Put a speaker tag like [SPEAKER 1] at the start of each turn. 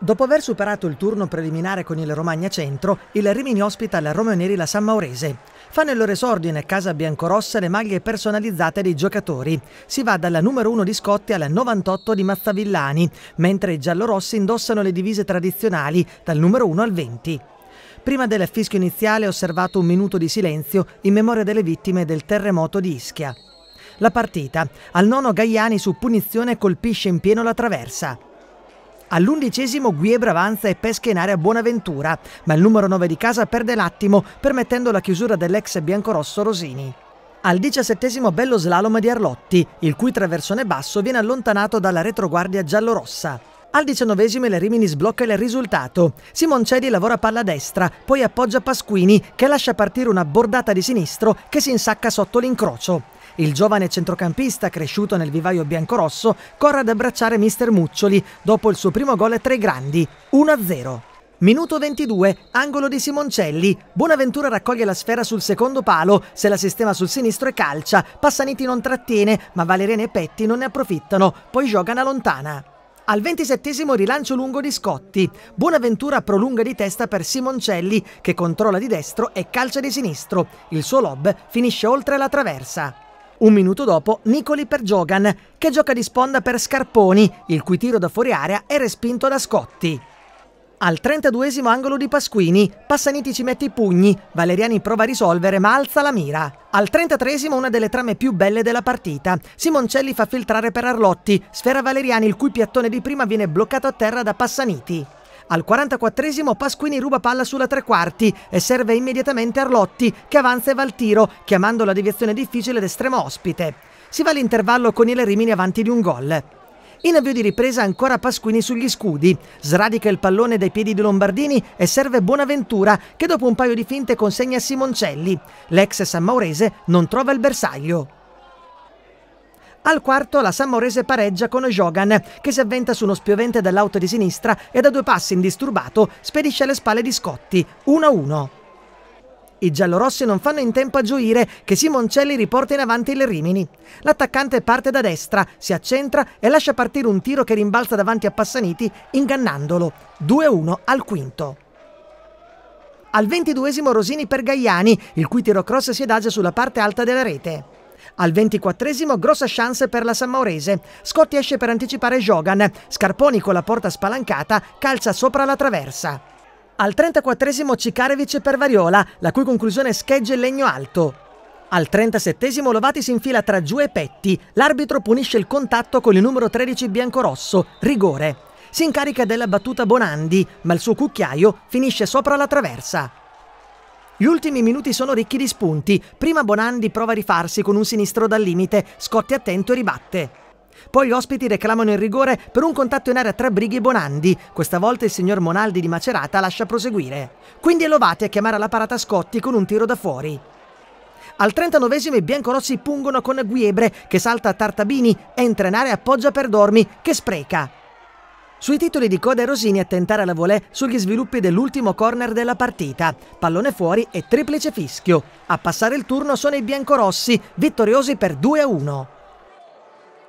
[SPEAKER 1] Dopo aver superato il turno preliminare con il Romagna Centro, il Rimini ospita la Romeo Neri la San Maurese. Fanno il loro esordio in casa biancorossa le maglie personalizzate dei giocatori. Si va dalla numero 1 di Scotti alla 98 di Mazzavillani, mentre i giallorossi indossano le divise tradizionali dal numero 1 al 20. Prima del fischio iniziale è osservato un minuto di silenzio in memoria delle vittime del terremoto di Ischia. La partita. Al nono Gaiani su punizione colpisce in pieno la traversa. All'undicesimo Guiebra avanza e pesca in area Buonaventura, ma il numero 9 di casa perde l'attimo, permettendo la chiusura dell'ex biancorosso Rosini. Al diciassettesimo bello slalom di Arlotti, il cui traversone basso viene allontanato dalla retroguardia giallorossa. Al diciannovesimo il Rimini sblocca il risultato. Simoncedi lavora palla destra, poi appoggia Pasquini che lascia partire una bordata di sinistro che si insacca sotto l'incrocio. Il giovane centrocampista cresciuto nel vivaio biancorosso corre ad abbracciare mister Muccioli dopo il suo primo gol tra i grandi, 1-0. Minuto 22, angolo di Simoncelli. Buonaventura raccoglie la sfera sul secondo palo, se la sistema sul sinistro e calcia. Passaniti non trattiene, ma Valeriani e Petti non ne approfittano, poi giocano a lontana. Al 27 rilancio lungo di Scotti. Buonaventura prolunga di testa per Simoncelli, che controlla di destro e calcia di sinistro. Il suo lob finisce oltre la traversa. Un minuto dopo Nicoli per Giogan, che gioca di sponda per Scarponi, il cui tiro da fuori area è respinto da Scotti. Al 32 esimo angolo di Pasquini, Passaniti ci mette i pugni, Valeriani prova a risolvere ma alza la mira. Al 33 esimo una delle trame più belle della partita, Simoncelli fa filtrare per Arlotti, sfera Valeriani il cui piattone di prima viene bloccato a terra da Passaniti. Al 44 Pasquini ruba palla sulla tre quarti e serve immediatamente Arlotti che avanza e va al tiro, chiamando la deviazione difficile d'estremo ospite. Si va all'intervallo con il Rimini avanti di un gol. In avvio di ripresa ancora Pasquini sugli scudi, sradica il pallone dai piedi di Lombardini e serve Bonaventura che dopo un paio di finte consegna a Simoncelli. L'ex sammaurese non trova il bersaglio. Al quarto la Samorese pareggia con Jogan, che si avventa su uno spiovente dall'auto di sinistra e da due passi indisturbato spedisce alle spalle di Scotti, 1-1. I giallorossi non fanno in tempo a gioire che Simoncelli riporta in avanti il Rimini. L'attaccante parte da destra, si accentra e lascia partire un tiro che rimbalza davanti a Passaniti, ingannandolo. 2-1 al quinto. Al ventiduesimo Rosini per Gaiani, il cui tiro cross si adagia sulla parte alta della rete. Al 24 grossa chance per la San Maurese. Scotti esce per anticipare Jogan. Scarponi con la porta spalancata calza sopra la traversa. Al 34 Cicarevic per Variola, la cui conclusione schegge il legno alto. Al 37 Lovati si infila tra Giù e Petti. L'arbitro punisce il contatto con il numero 13 biancorosso, rigore. Si incarica della battuta Bonandi, ma il suo cucchiaio finisce sopra la traversa. Gli ultimi minuti sono ricchi di spunti. Prima Bonandi prova a rifarsi con un sinistro dal limite, Scotti attento e ribatte. Poi gli ospiti reclamano il rigore per un contatto in area tra Brighi e Bonandi. Questa volta il signor Monaldi di Macerata lascia proseguire. Quindi è Lovati a chiamare alla parata Scotti con un tiro da fuori. Al 39esimo i biancorossi pungono con Guiebre che salta a Tartabini, entra in area e appoggia per Dormi che spreca. Sui titoli di coda e Rosini a tentare la volée sugli sviluppi dell'ultimo corner della partita. Pallone fuori e triplice fischio. A passare il turno sono i biancorossi, vittoriosi per 2-1.